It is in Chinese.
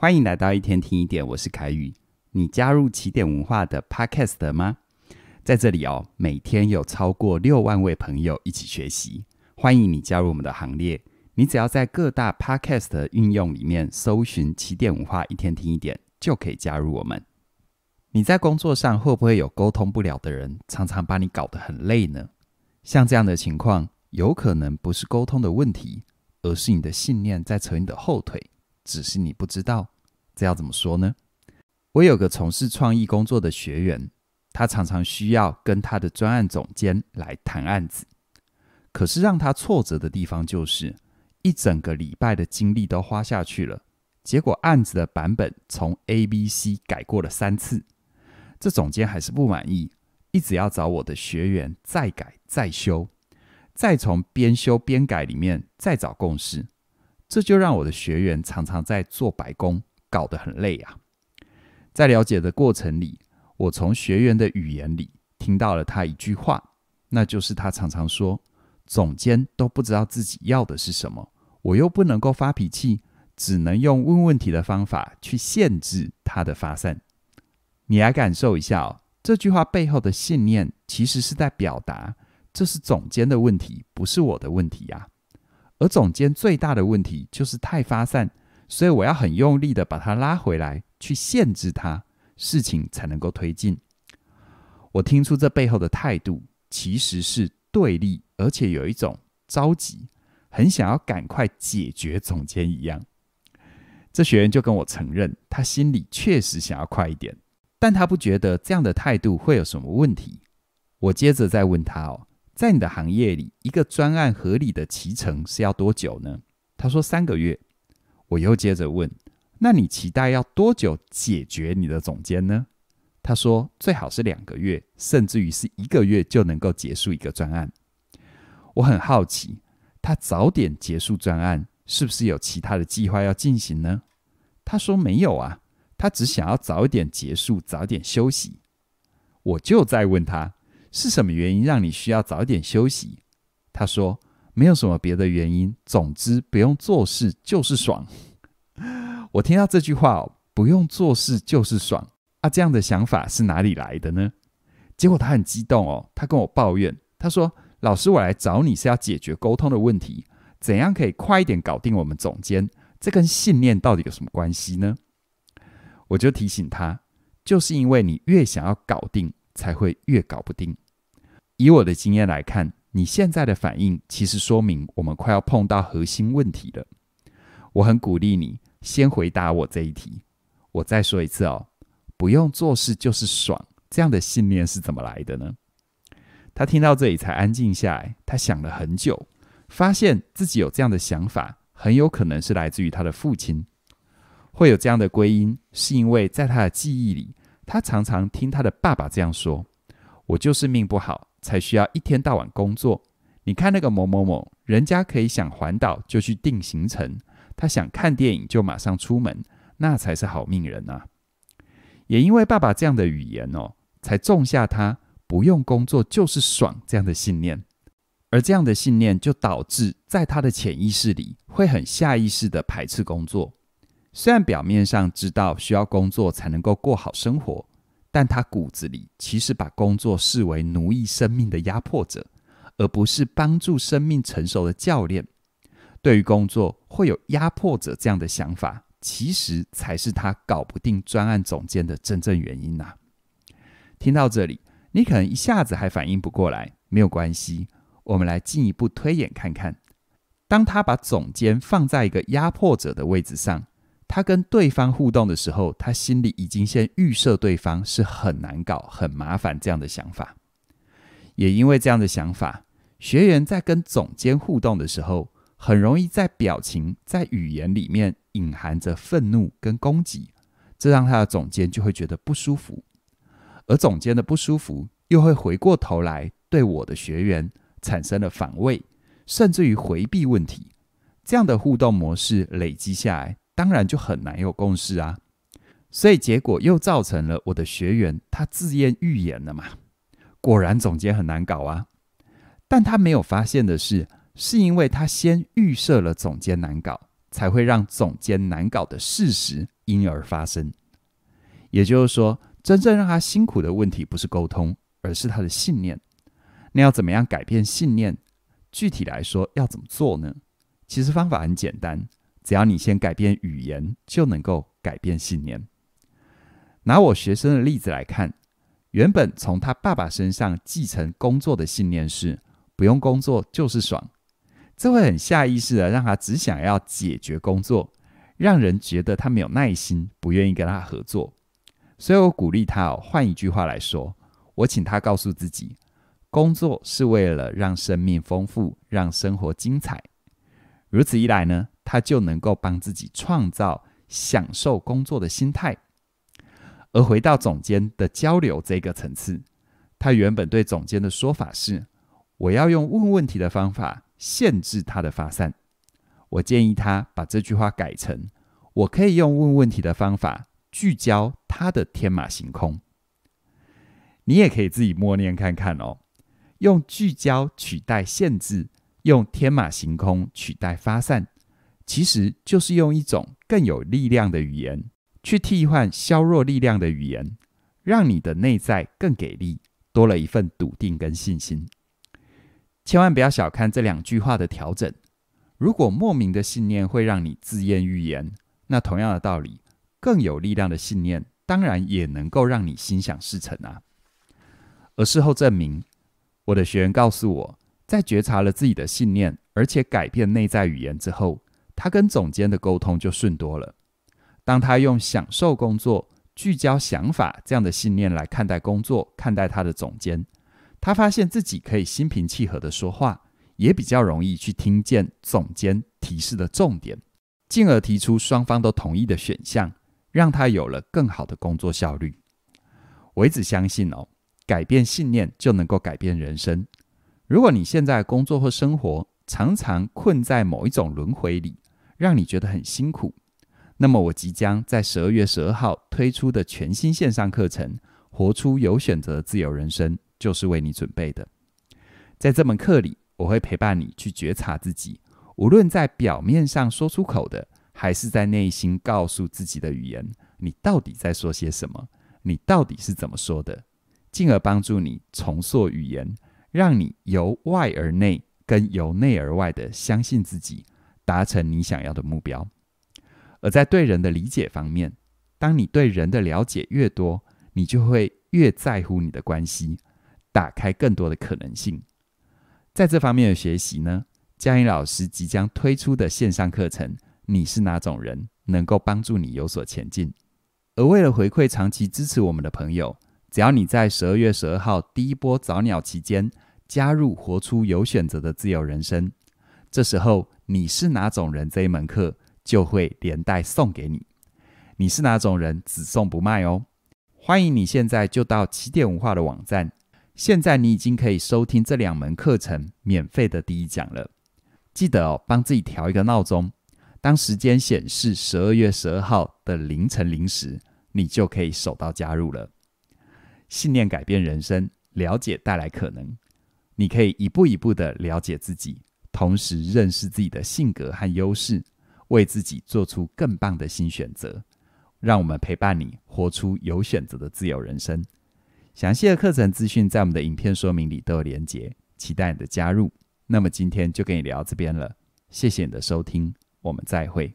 欢迎来到一天听一点，我是凯宇。你加入起点文化的 Podcast 吗？在这里哦，每天有超过六万位朋友一起学习，欢迎你加入我们的行列。你只要在各大 Podcast 的运用里面搜寻“起点文化一天听一点”，就可以加入我们。你在工作上会不会有沟通不了的人，常常把你搞得很累呢？像这样的情况，有可能不是沟通的问题，而是你的信念在扯你的后腿。只是你不知道，这要怎么说呢？我有个从事创意工作的学员，他常常需要跟他的专案总监来谈案子。可是让他挫折的地方就是，一整个礼拜的精力都花下去了，结果案子的版本从 A、B、C 改过了三次，这总监还是不满意，一直要找我的学员再改再修，再从边修边改里面再找共识。这就让我的学员常常在做白工，搞得很累啊！在了解的过程里，我从学员的语言里听到了他一句话，那就是他常常说：“总监都不知道自己要的是什么，我又不能够发脾气，只能用问问题的方法去限制他的发散。”你来感受一下哦，这句话背后的信念其实是在表达，这是总监的问题，不是我的问题呀。而总监最大的问题就是太发散，所以我要很用力的把他拉回来，去限制他，事情才能够推进。我听出这背后的态度其实是对立，而且有一种着急，很想要赶快解决总监一样。这学员就跟我承认，他心里确实想要快一点，但他不觉得这样的态度会有什么问题。我接着再问他哦。在你的行业里，一个专案合理的期程是要多久呢？他说三个月。我又接着问：“那你期待要多久解决你的总监呢？”他说：“最好是两个月，甚至于是一个月就能够结束一个专案。”我很好奇，他早点结束专案是不是有其他的计划要进行呢？他说没有啊，他只想要早一点结束，早点休息。我就再问他。是什么原因让你需要早一点休息？他说没有什么别的原因，总之不用做事就是爽。我听到这句话哦，不用做事就是爽啊，这样的想法是哪里来的呢？结果他很激动哦，他跟我抱怨，他说老师，我来找你是要解决沟通的问题，怎样可以快一点搞定我们总监？这跟信念到底有什么关系呢？我就提醒他，就是因为你越想要搞定。才会越搞不定。以我的经验来看，你现在的反应其实说明我们快要碰到核心问题了。我很鼓励你先回答我这一题。我再说一次哦，不用做事就是爽，这样的信念是怎么来的呢？他听到这里才安静下来。他想了很久，发现自己有这样的想法，很有可能是来自于他的父亲。会有这样的归因，是因为在他的记忆里。他常常听他的爸爸这样说：“我就是命不好，才需要一天到晚工作。你看那个某某某，人家可以想环岛就去定行程，他想看电影就马上出门，那才是好命人啊！”也因为爸爸这样的语言哦，才种下他不用工作就是爽这样的信念，而这样的信念就导致在他的潜意识里会很下意识的排斥工作。虽然表面上知道需要工作才能够过好生活，但他骨子里其实把工作视为奴役生命的压迫者，而不是帮助生命成熟的教练。对于工作会有压迫者这样的想法，其实才是他搞不定专案总监的真正原因呐。听到这里，你可能一下子还反应不过来，没有关系，我们来进一步推演看看。当他把总监放在一个压迫者的位置上。他跟对方互动的时候，他心里已经先预设对方是很难搞、很麻烦这样的想法。也因为这样的想法，学员在跟总监互动的时候，很容易在表情、在语言里面隐含着愤怒跟攻击，这让他的总监就会觉得不舒服。而总监的不舒服又会回过头来对我的学员产生了反胃，甚至于回避问题。这样的互动模式累积下来。当然就很难有共识啊，所以结果又造成了我的学员他自言预言了嘛，果然总监很难搞啊。但他没有发现的是，是因为他先预设了总监难搞，才会让总监难搞的事实因而发生。也就是说，真正让他辛苦的问题不是沟通，而是他的信念。那要怎么样改变信念？具体来说要怎么做呢？其实方法很简单。只要你先改变语言，就能够改变信念。拿我学生的例子来看，原本从他爸爸身上继承工作的信念是“不用工作就是爽”，这会很下意识的让他只想要解决工作，让人觉得他没有耐心，不愿意跟他合作。所以我鼓励他哦，换一句话来说，我请他告诉自己，工作是为了让生命丰富，让生活精彩。如此一来呢？他就能够帮自己创造享受工作的心态。而回到总监的交流这个层次，他原本对总监的说法是：“我要用问问题的方法限制他的发散。”我建议他把这句话改成：“我可以用问问题的方法聚焦他的天马行空。”你也可以自己默念看看哦，用聚焦取代限制，用天马行空取代发散。其实就是用一种更有力量的语言去替换削弱力量的语言，让你的内在更给力，多了一份笃定跟信心。千万不要小看这两句话的调整。如果莫名的信念会让你自言预言，那同样的道理，更有力量的信念当然也能够让你心想事成啊。而事后证明，我的学员告诉我，在觉察了自己的信念，而且改变内在语言之后。他跟总监的沟通就顺多了。当他用享受工作、聚焦想法这样的信念来看待工作、看待他的总监，他发现自己可以心平气和的说话，也比较容易去听见总监提示的重点，进而提出双方都同意的选项，让他有了更好的工作效率。一直相信哦，改变信念就能够改变人生。如果你现在工作或生活常常困在某一种轮回里，让你觉得很辛苦，那么我即将在十二月十二号推出的全新线上课程《活出有选择自由人生》就是为你准备的。在这门课里，我会陪伴你去觉察自己，无论在表面上说出口的，还是在内心告诉自己的语言，你到底在说些什么？你到底是怎么说的？进而帮助你重塑语言，让你由外而内，跟由内而外的相信自己。达成你想要的目标，而在对人的理解方面，当你对人的了解越多，你就会越在乎你的关系，打开更多的可能性。在这方面的学习呢，佳音老师即将推出的线上课程《你是哪种人》，能够帮助你有所前进。而为了回馈长期支持我们的朋友，只要你在十二月十二号第一波早鸟期间加入，活出有选择的自由人生。这时候你是哪种人？这一门课就会连带送给你。你是哪种人，只送不卖哦。欢迎你现在就到起点文化的网站。现在你已经可以收听这两门课程免费的第一讲了。记得哦，帮自己调一个闹钟，当时间显示十二月十二号的凌晨零时，你就可以手到加入了。信念改变人生，了解带来可能。你可以一步一步的了解自己。同时认识自己的性格和优势，为自己做出更棒的新选择。让我们陪伴你，活出有选择的自由人生。详细的课程资讯在我们的影片说明里都有连结，期待你的加入。那么今天就跟你聊到这边了，谢谢你的收听，我们再会。